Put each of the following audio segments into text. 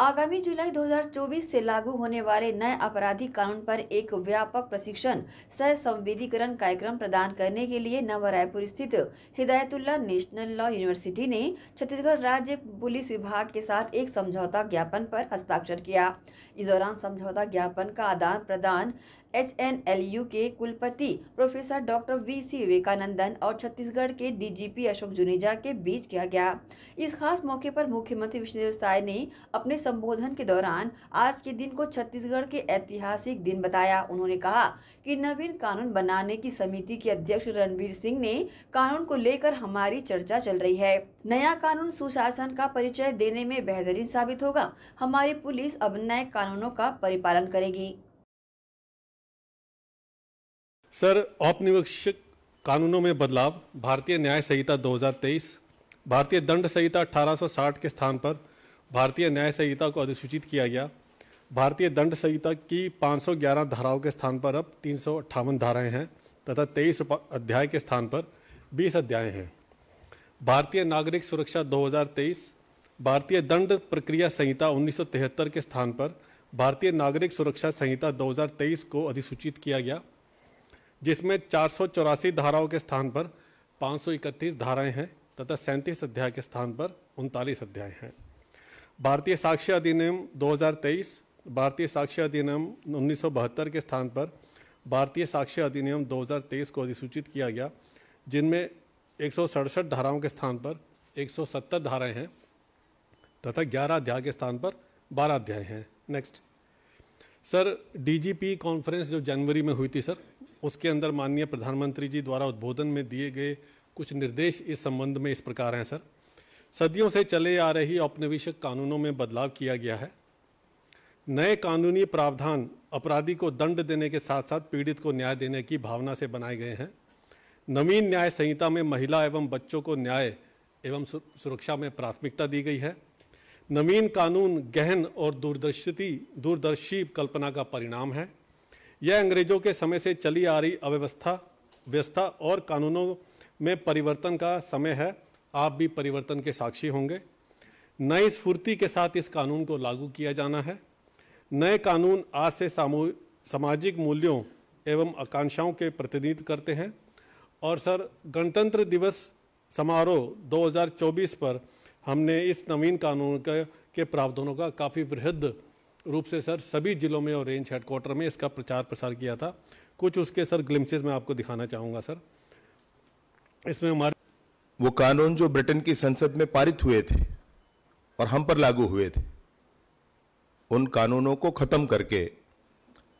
आगामी जुलाई 2024 से लागू होने वाले नए आपराधिक कानून पर एक व्यापक प्रशिक्षण सह संवेदीकरण कार्यक्रम प्रदान करने के लिए नव रायपुर स्थित हिदायतुल्ला नेशनल लॉ यूनिवर्सिटी ने छत्तीसगढ़ राज्य पुलिस विभाग के साथ एक समझौता ज्ञापन पर हस्ताक्षर किया इस दौरान समझौता ज्ञापन का आदान प्रदान एच एन एल यू के कुलपति professor doctor V C Vivekanandan और छत्तीसगढ़ के डीजीपी अशोक जुनेजा के बीच किया गया इस खास मौके पर मुख्यमंत्री विष्णुदेव साय ने अपने संबोधन के दौरान आज के दिन को छत्तीसगढ़ के ऐतिहासिक दिन बताया उन्होंने कहा कि नवीन कानून बनाने की समिति के अध्यक्ष रणवीर सिंह ने कानून को लेकर हमारी चर्चा चल रही है नया कानून सुशासन का परिचय देने में बेहतरीन साबित होगा हमारी पुलिस अब नए कानूनों का परिपालन करेगी सर औपनिवेशिक कानूनों में बदलाव भारतीय न्याय संहिता 2023 भारतीय दंड संहिता 1860 के स्थान पर भारतीय न्याय संहिता को अधिसूचित किया गया भारतीय दंड संहिता की 511 धाराओं के स्थान पर अब तीन धाराएं हैं तथा 23 अध्याय के स्थान पर 20 अध्याय हैं भारतीय नागरिक सुरक्षा 2023 भारतीय दंड प्रक्रिया संहिता 1973 के स्थान पर भारतीय नागरिक सुरक्षा संहिता 2023 को अधिसूचित किया गया जिसमें चार धाराओं के स्थान पर पाँच धाराएं हैं तथा सैंतीस अध्याय के स्थान पर उनतालीस अध्याय हैं भारतीय साक्ष्य अधिनियम 2023 भारतीय साक्ष्य अधिनियम उन्नीस के स्थान पर भारतीय साक्ष्य अधिनियम 2023 को अधिसूचित किया गया जिनमें एक धाराओं के स्थान पर 170 धाराएं हैं तथा 11 अध्याय के स्थान पर 12 अध्याय हैं नेक्स्ट सर डीजीपी कॉन्फ्रेंस जो जनवरी में हुई थी सर उसके अंदर माननीय प्रधानमंत्री जी द्वारा उद्बोधन में दिए गए कुछ निर्देश इस संबंध में इस प्रकार हैं सर सदियों से चले आ रही औपनिवेशिक कानूनों में बदलाव किया गया है नए कानूनी प्रावधान अपराधी को दंड देने के साथ साथ पीड़ित को न्याय देने की भावना से बनाए गए हैं नवीन न्याय संहिता में महिला एवं बच्चों को न्याय एवं सुरक्षा में प्राथमिकता दी गई है नवीन कानून गहन और दूरदर्शिती दूरदर्शी कल्पना का परिणाम है यह अंग्रेजों के समय से चली आ रही अव्यवस्था व्यवस्था और कानूनों में परिवर्तन का समय है आप भी परिवर्तन के साक्षी होंगे नई स्फूर्ति के साथ इस कानून को लागू किया जाना है नए कानून आज से सामाजिक मूल्यों एवं आकांक्षाओं के प्रतिनिधित्व करते हैं और सर गणतंत्र दिवस समारोह 2024 पर हमने इस नवीन कानून के, के प्रावधानों का काफ़ी वृहद रूप से सर सभी जिलों में और रेंज हेडक्वार्टर में इसका प्रचार प्रसार किया था कुछ उसके सर ग्लिम्सिस मैं आपको दिखाना चाहूँगा सर इसमें हमारे वो कानून जो ब्रिटेन की संसद में पारित हुए थे और हम पर लागू हुए थे उन कानूनों को ख़त्म करके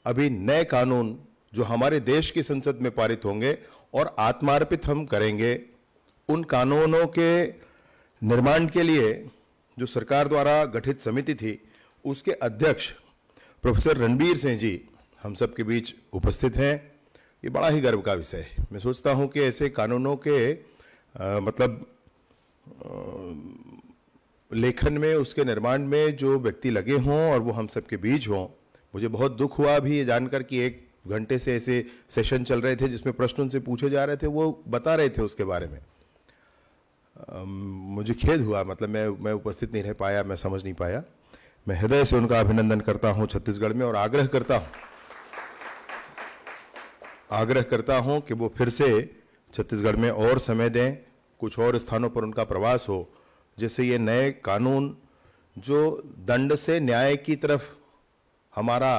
अभी नए कानून जो हमारे देश की संसद में पारित होंगे और आत्मार्पित हम करेंगे उन कानूनों के निर्माण के लिए जो सरकार द्वारा गठित समिति थी उसके अध्यक्ष प्रोफेसर रणबीर सिंह जी हम सब के बीच उपस्थित हैं ये बड़ा ही गर्व का विषय है मैं सोचता हूँ कि ऐसे कानूनों के आ, मतलब आ, लेखन में उसके निर्माण में जो व्यक्ति लगे हों और वो हम सबके बीच हों मुझे बहुत दुख हुआ अभी ये जानकर कि एक घंटे से ऐसे सेशन चल रहे थे जिसमें प्रश्न उनसे पूछे जा रहे थे वो बता रहे थे उसके बारे में आ, मुझे खेद हुआ मतलब मैं मैं उपस्थित नहीं रह पाया मैं समझ नहीं पाया मैं हृदय से उनका अभिनंदन करता हूँ छत्तीसगढ़ में और आग्रह करता हूँ आग्रह करता हूँ कि वो फिर से छत्तीसगढ़ में और समय दें कुछ और स्थानों पर उनका प्रवास हो जैसे ये नए कानून जो दंड से न्याय की तरफ हमारा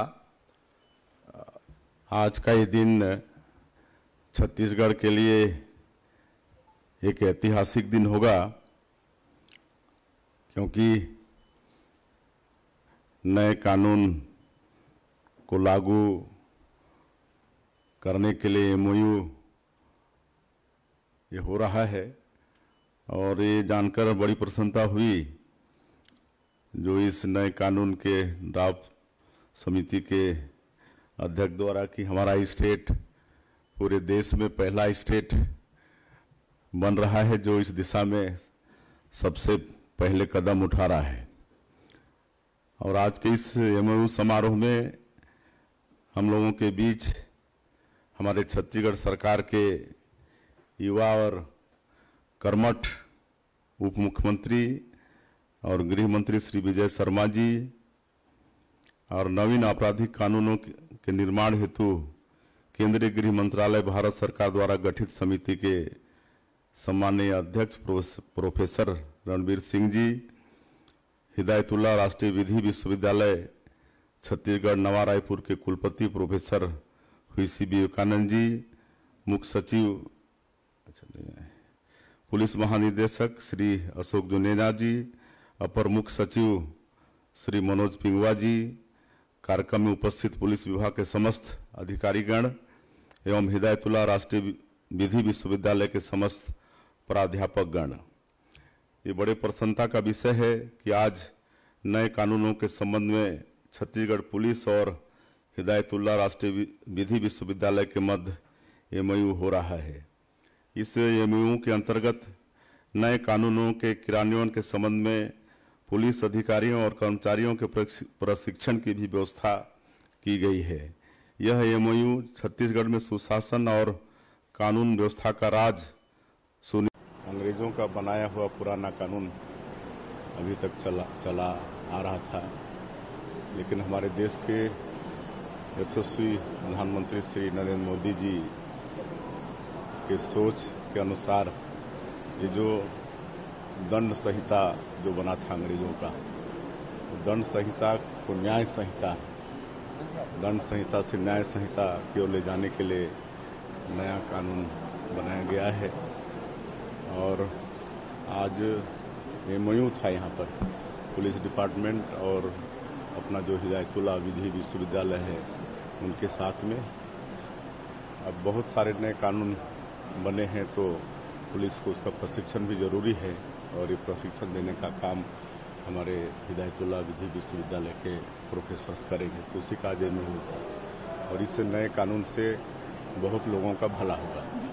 आज का ये दिन छत्तीसगढ़ के लिए एक ऐतिहासिक दिन होगा क्योंकि नए कानून को लागू करने के लिए एम ये हो रहा है और ये जानकर बड़ी प्रसन्नता हुई जो इस नए कानून के ड्राफ्ट समिति के अध्यक्ष द्वारा कि हमारा स्टेट पूरे देश में पहला स्टेट बन रहा है जो इस दिशा में सबसे पहले कदम उठा रहा है और आज के इस एम समारोह में हम लोगों के बीच हमारे छत्तीसगढ़ सरकार के युवा और कर्मठ उप मुख्यमंत्री और गृह मंत्री श्री विजय शर्मा जी और नवीन आपराधिक कानूनों के निर्माण हेतु केंद्रीय गृह मंत्रालय भारत सरकार द्वारा गठित समिति के सम्माननीय अध्यक्ष प्रोफेसर रणवीर सिंह जी हिदायतुल्ला राष्ट्रीय विधि विश्वविद्यालय छत्तीसगढ़ नवा रायपुर के कुलपति प्रोफेसर हुई सी विवेकानंद जी मुख्य सचिव पुलिस महानिदेशक श्री अशोक जुनेजा जी अपर मुख्य सचिव श्री मनोज पिंगवा जी कार्यक्रम में उपस्थित पुलिस विभाग के समस्त अधिकारीगण एवं हिदायतुल्ला राष्ट्रीय विधि विश्वविद्यालय के समस्त प्राध्यापक गण ये बड़े प्रसन्नता का विषय है कि आज नए कानूनों के संबंध में छत्तीसगढ़ पुलिस और हिदायतुल्ला राष्ट्रीय विधि विश्वविद्यालय के मध्य एमयू हो रहा है इस एम के अंतर्गत नए कानूनों के क्रियान्वयन के संबंध में पुलिस अधिकारियों और कर्मचारियों के प्रशिक्षण की भी व्यवस्था की गई है यह एमओयू छत्तीसगढ़ में सुशासन और कानून व्यवस्था का राज सुनि अंग्रेजों का बनाया हुआ पुराना कानून अभी तक चला चला आ रहा था लेकिन हमारे देश के यशस्वी प्रधानमंत्री श्री नरेंद्र मोदी जी के सोच के अनुसार ये जो दंड संहिता जो बना था अंग्रेजों का दंड संहिता को न्याय संहिता दंड संहिता से न्याय संहिता की ओर ले जाने के लिए नया कानून बनाया गया है और आज एमयू था यहाँ पर पुलिस डिपार्टमेंट और अपना जो हिदायतुल्ला विधि विश्वविद्यालय है उनके साथ में अब बहुत सारे नए कानून बने हैं तो पुलिस को उसका प्रशिक्षण भी जरूरी है और ये प्रशिक्षण देने का काम हमारे हिदायतुल्ला विधि विश्वविद्यालय के प्रोफेसर्स करेंगे तो उसी का में हो जाए और इससे नए कानून से बहुत लोगों का भला होगा